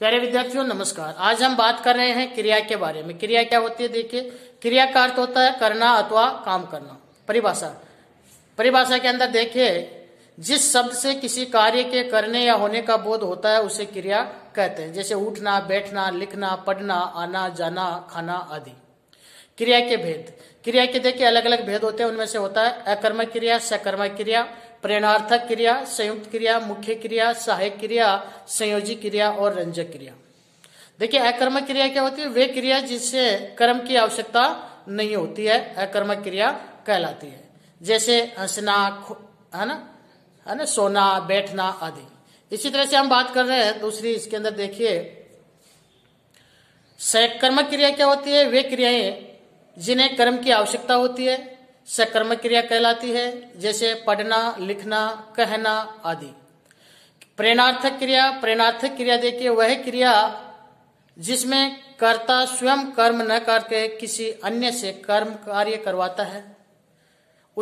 प्यारे विद्यार्थियों नमस्कार आज हम बात कर रहे हैं क्रिया के बारे में क्रिया क्या होती है देखिए क्रिया का अर्थ होता है करना अथवा काम करना परिभाषा परिभाषा के अंदर देखिए जिस शब्द से किसी कार्य के करने या होने का बोध होता है उसे क्रिया कहते हैं जैसे उठना बैठना लिखना पढ़ना आना जाना खाना आदि क्रिया के भेद क्रिया के देखिए अलग अलग भेद होते हैं उनमें से होता है अकर्मक क्रिया सकर्मक क्रिया प्रेरणार्थक क्रिया संयुक्त क्रिया मुख्य क्रिया सहायक क्रिया संयोजी क्रिया और रंजक क्रिया देखिए अकर्मक क्रिया क्या होती है वे क्रिया जिससे कर्म की आवश्यकता नहीं होती है अकर्मक क्रिया कहलाती है जैसे हंसना है ना है ना सोना बैठना आदि इसी तरह से हम बात कर रहे हैं दूसरी इसके अंदर देखिए सहकर्मक क्रिया क्या होती है वे क्रियाएं जिन्हें कर्म की आवश्यकता होती है सकर्म क्रिया कहलाती है जैसे पढ़ना लिखना कहना आदि प्रेरणार्थक क्रिया प्रेरणार्थक क्रिया देखिए वह क्रिया जिसमें कर्ता स्वयं कर्म न करके किसी अन्य से कर्म कार्य करवाता है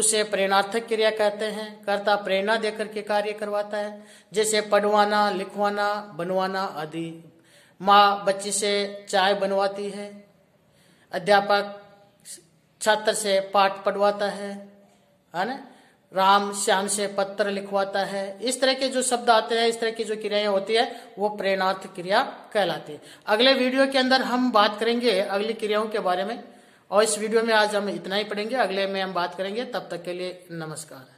उसे प्रेरणार्थक क्रिया कहते हैं कर्ता प्रेरणा देकर के कार्य करवाता है जैसे पढ़वाना लिखवाना बनवाना आदि माँ बच्ची से चाय बनवाती है अध्यापक छात्र से पाठ पढ़वाता है है ना राम श्याम से पत्र लिखवाता है इस तरह के जो शब्द आते हैं इस तरह की जो क्रियाएं होती है वो प्रेरणार्थ क्रिया कहलाती है अगले वीडियो के अंदर हम बात करेंगे अगली क्रियाओं के बारे में और इस वीडियो में आज हम इतना ही पढ़ेंगे अगले में हम बात करेंगे तब तक के लिए नमस्कार